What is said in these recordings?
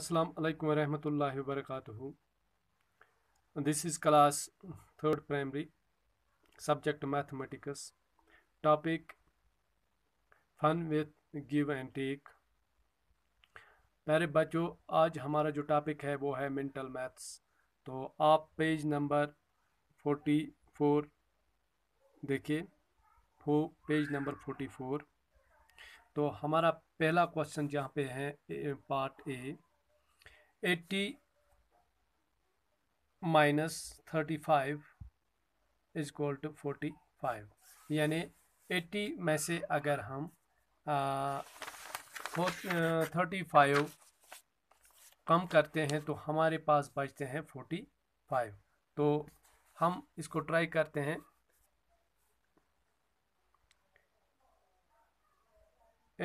Assalamu alaikum wa rahmatullahi wa barakatuhu. This is class 3rd primary, subject mathematics, topic fun with give and take. प्यारे बच्चों आज हमारा जो topic है वो है मेंटल मैथ्स तो आप पेज नंबर 44 देखिए फो पेज नंबर 44 तो हमारा पहला क्वेश्चन जहाँ पे है part a eighty minus thirty five is equal to forty five यानी एट्टी में से अगर हम थर्टी फाइव कम करते हैं तो हमारे पास बचते हैं फोर्टी फाइव तो हम इसको ट्राई करते हैं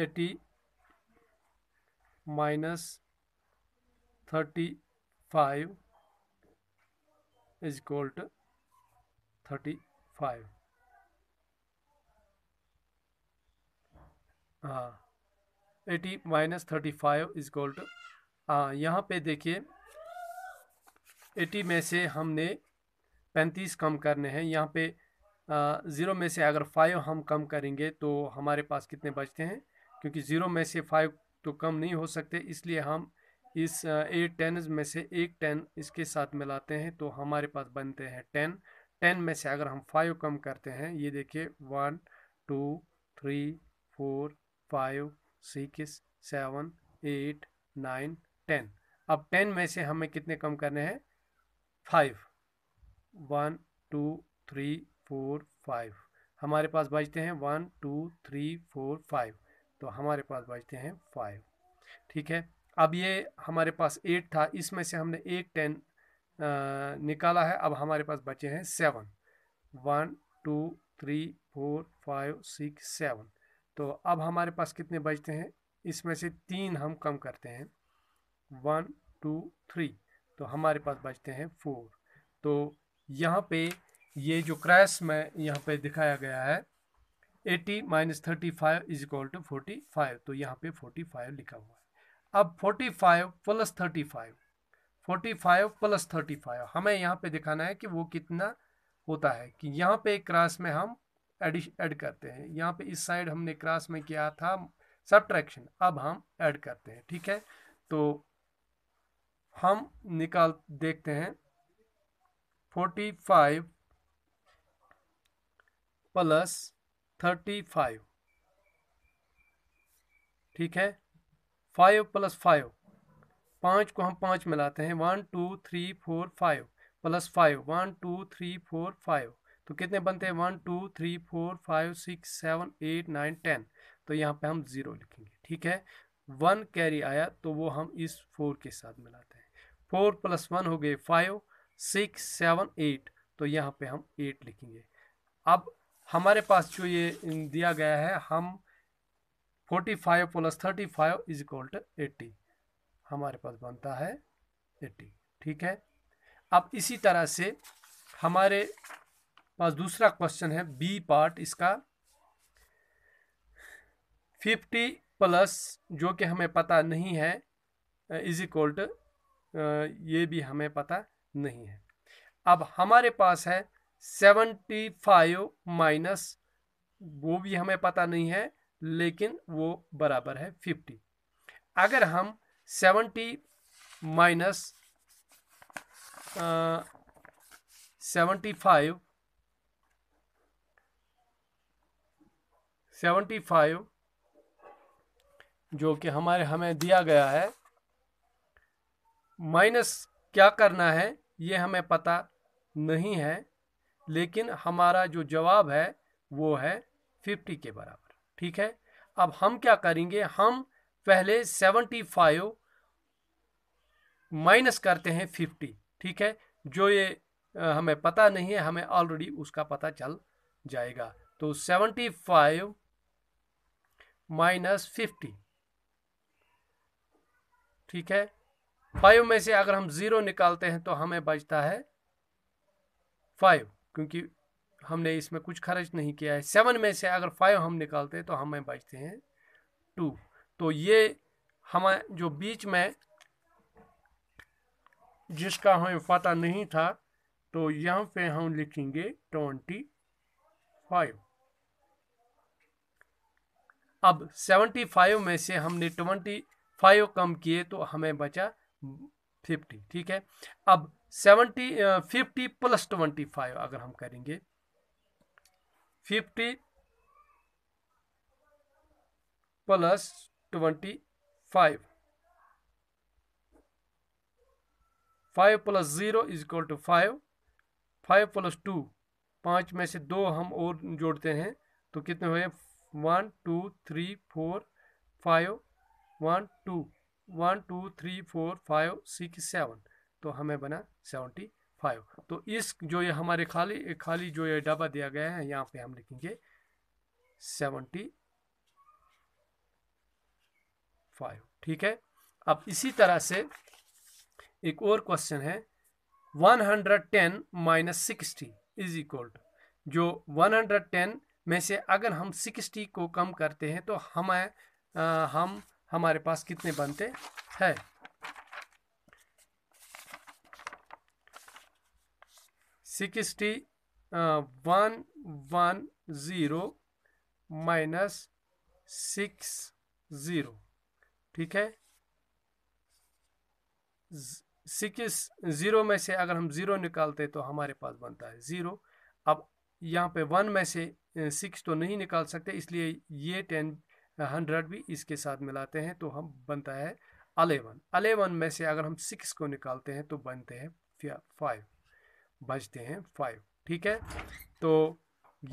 eighty minus thirty five is equal to thirty five हाँ eighty minus thirty five is equal to हाँ यहाँ पे देखिए एटी में से हमने पैंतीस कम करने हैं यहाँ पे ज़ीरो हाँ, में से अगर फाइव हम कम करेंगे तो हमारे पास कितने बचते हैं क्योंकि ज़ीरो में से फाइव तो कम नहीं हो सकते इसलिए हम इस ए टेन में से एक टेन इसके साथ मिलाते हैं तो हमारे पास बनते हैं टेन टेन में से अगर हम फाइव कम करते हैं ये देखिए one two three four five six seven eight nine ten अब टेन में से हमें कितने कम करने हैं five one two three four five हमारे पास बचते हैं one two three four five तो हमारे पास बचते हैं फाइव ठीक है अब ये हमारे पास एट था इसमें से हमने एक टेन निकाला है अब हमारे पास बचे हैं seven one two three four five six seven तो अब हमारे पास कितने बचते हैं इसमें से तीन हम कम करते हैं वन टू थ्री तो हमारे पास बचते हैं फोर तो यहाँ पे ये जो क्रैश में यहाँ पे दिखाया गया है eighty minus thirty five is equal to forty five तो यहाँ पे फोर्टी फाइव लिखा हुआ है अब forty five plus thirty five forty five plus thirty five हमें यहाँ पे दिखाना है कि वो कितना होता है कि यहाँ पे क्रॉस में हम एडिश एड करते हैं यहाँ पे इस साइड हमने क्रॉस में किया था सब्ट्रैक्शन अब हम ऐड करते हैं ठीक है तो हम निकाल देखते हैं forty five plus thirty five ठीक है फाइव प्लस फाइव पाँच को हम पाँच मिलाते हैं one two three four five plus five one two three four five तो कितने बनते हैं one two three four five six seven eight nine ten तो यहाँ पे हम ज़ीरो लिखेंगे ठीक है वन कैरी आया तो वो हम इस फोर के साथ मिलाते हैं फोर प्लस वन हो गए फाइव सिक्स सेवन एट तो यहाँ पे हम एट लिखेंगे अब हमारे पास जो ये दिया गया है हम forty five plus thirty five is equal to eighty हमारे पास बनता है एट्टी ठीक है अब इसी तरह से हमारे पास दूसरा क्वेश्चन है बी पार्ट इसका फिफ्टी प्लस जो कि हमें पता नहीं है इज इक्वल टू ये भी हमें पता नहीं है अब हमारे पास है सेवेंटी फाइव माइनस वो भी हमें पता नहीं है लेकिन वो बराबर है फिफ्टी अगर हम seventy minus seventy five seventy five जो कि हमारे हमें दिया गया है माइनस क्या करना है ये हमें पता नहीं है लेकिन हमारा जो जवाब है वो है फिफ्टी के बराबर ठीक है अब हम क्या करेंगे हम पहले सेवेंटी फाइव माइनस करते हैं फिफ्टी ठीक है जो ये हमें पता नहीं है हमें ऑलरेडी उसका पता चल जाएगा तो सेवनटी फाइव माइनस फिफ्टी ठीक है फाइव में से अगर हम ज़ीरो निकालते हैं तो हमें बचता है फाइव क्योंकि हमने इसमें कुछ खर्च नहीं किया है सेवन में से अगर फाइव हम निकालते हैं तो हमें बचते हैं टू तो ये हम जो बीच में जिसका हमें पता नहीं था तो यहाँ पे हम लिखेंगे ट्वेंटी फाइव अब सेवेंटी फाइव में से हमने ट्वेंटी फाइव कम किए तो हमें बचा फिफ्टी ठीक है अब seventy fifty plus twenty five अगर हम करेंगे fifty plus twenty five five plus zero is equal to five five plus two पाँच में से दो हम और जोड़ते हैं तो कितने हुए one two three four five one two one two three four five six seven तो हमें बना सेवेंटी फाइव तो इस जो ये हमारे खाली खाली जो ये डब्बा दिया गया है यहाँ पे हम लिखेंगे सेवेंटी फाइव ठीक है अब इसी तरह से एक और क्वेश्चन है one hundred ten minus sixty is equal to जो वन हंड्रेड टेन में से अगर हम सिक्सटी को कम करते हैं तो हमें हम हमारे पास कितने बनते हैं sixty one one zero minus six zero ठीक है सिक्स ज़ीरो में से अगर हम ज़ीरो निकालते तो हमारे पास बनता है ज़ीरो अब यहाँ पे वन में से सिक्स तो नहीं निकाल सकते इसलिए ये टेन हंड्रेड भी इसके साथ मिलाते हैं तो हम बनता है अलेवन अलेवन में से अगर हम सिक्स को निकालते हैं तो बनते हैं फाइव बजते हैं फाइव ठीक है तो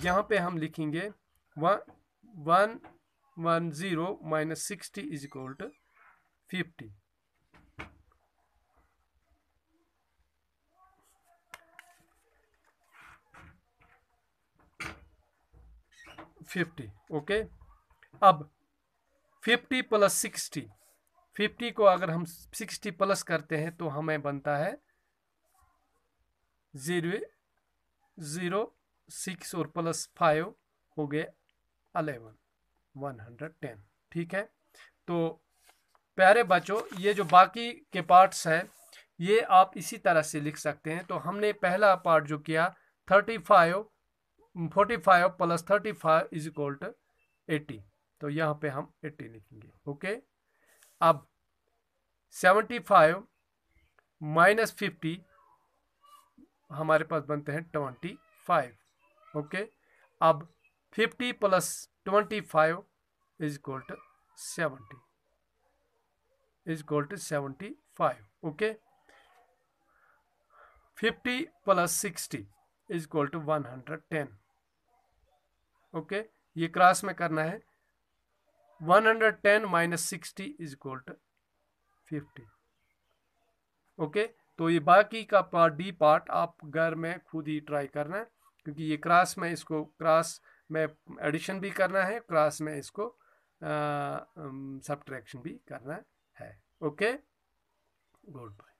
यहाँ पे हम लिखेंगे one one one zero minus sixty is equal to fifty fifty okay अब फिफ्टी प्लस सिक्सटी फिफ्टी को अगर हम सिक्सटी प्लस करते हैं तो हमें बनता है ज़ीरो ज़ीरो सिक्स और प्लस फाइव हो गए अलेवन वन हंड्रेड टेन ठीक है तो प्यारे बच्चों ये जो बाकी के पार्ट्स हैं ये आप इसी तरह से लिख सकते हैं तो हमने पहला पार्ट जो किया thirty five forty five plus thirty five is equal to eighty तो यहाँ पे हम एट्टी लिखेंगे ओके अब सेवेंटी फाइव माइनस फिफ्टी हमारे पास बनते हैं ट्वेंटी फाइव ओके अब fifty plus twenty five is equal to seventy is equal to seventy five okay fifty plus sixty is equal to one hundred ten okay ये cross में करना है one hundred ten minus sixty is equal to fifty okay तो ये बाकी का part D part आप घर में खुद ही ट्राई करना है क्योंकि ये क्रास में इसको क्रास में एडिशन भी करना है क्रास में इसको सब भी करना है ओके गुड बाय